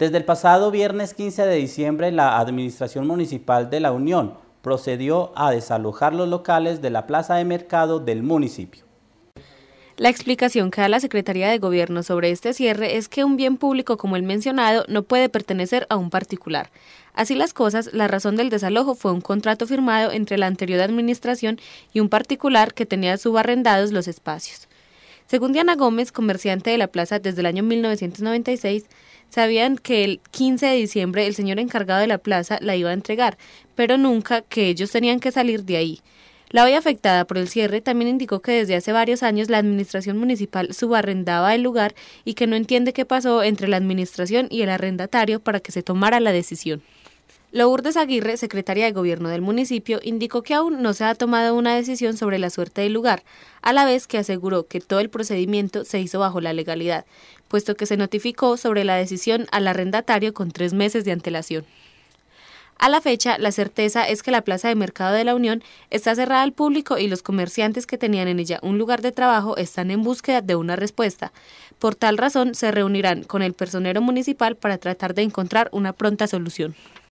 Desde el pasado viernes 15 de diciembre, la Administración Municipal de la Unión procedió a desalojar los locales de la plaza de mercado del municipio. La explicación que da la Secretaría de Gobierno sobre este cierre es que un bien público como el mencionado no puede pertenecer a un particular. Así las cosas, la razón del desalojo fue un contrato firmado entre la anterior administración y un particular que tenía subarrendados los espacios. Según Diana Gómez, comerciante de la plaza desde el año 1996, Sabían que el 15 de diciembre el señor encargado de la plaza la iba a entregar, pero nunca que ellos tenían que salir de ahí. La hoy afectada por el cierre también indicó que desde hace varios años la administración municipal subarrendaba el lugar y que no entiende qué pasó entre la administración y el arrendatario para que se tomara la decisión. Lourdes Aguirre, secretaria de Gobierno del municipio, indicó que aún no se ha tomado una decisión sobre la suerte del lugar, a la vez que aseguró que todo el procedimiento se hizo bajo la legalidad, puesto que se notificó sobre la decisión al arrendatario con tres meses de antelación. A la fecha, la certeza es que la Plaza de Mercado de la Unión está cerrada al público y los comerciantes que tenían en ella un lugar de trabajo están en búsqueda de una respuesta. Por tal razón, se reunirán con el personero municipal para tratar de encontrar una pronta solución.